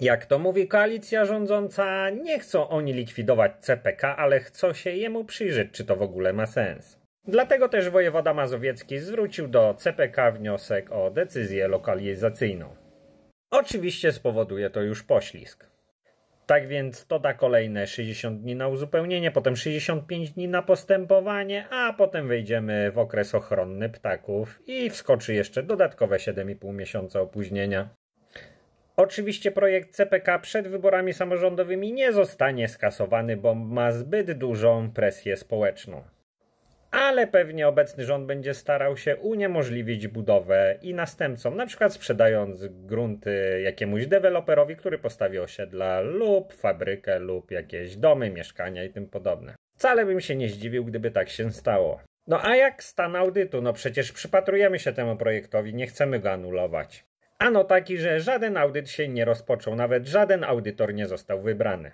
Jak to mówi koalicja rządząca, nie chcą oni likwidować CPK, ale chcą się jemu przyjrzeć, czy to w ogóle ma sens. Dlatego też wojewoda mazowiecki zwrócił do CPK wniosek o decyzję lokalizacyjną. Oczywiście spowoduje to już poślizg. Tak więc to da kolejne 60 dni na uzupełnienie, potem 65 dni na postępowanie, a potem wejdziemy w okres ochronny ptaków i wskoczy jeszcze dodatkowe 7,5 miesiąca opóźnienia. Oczywiście projekt CPK przed wyborami samorządowymi nie zostanie skasowany, bo ma zbyt dużą presję społeczną. Ale pewnie obecny rząd będzie starał się uniemożliwić budowę i następcom, na przykład sprzedając grunty jakiemuś deweloperowi, który postawi osiedla lub fabrykę lub jakieś domy, mieszkania i tym podobne. Wcale bym się nie zdziwił, gdyby tak się stało. No a jak stan audytu? No przecież przypatrujemy się temu projektowi, nie chcemy go anulować. Ano taki, że żaden audyt się nie rozpoczął, nawet żaden audytor nie został wybrany.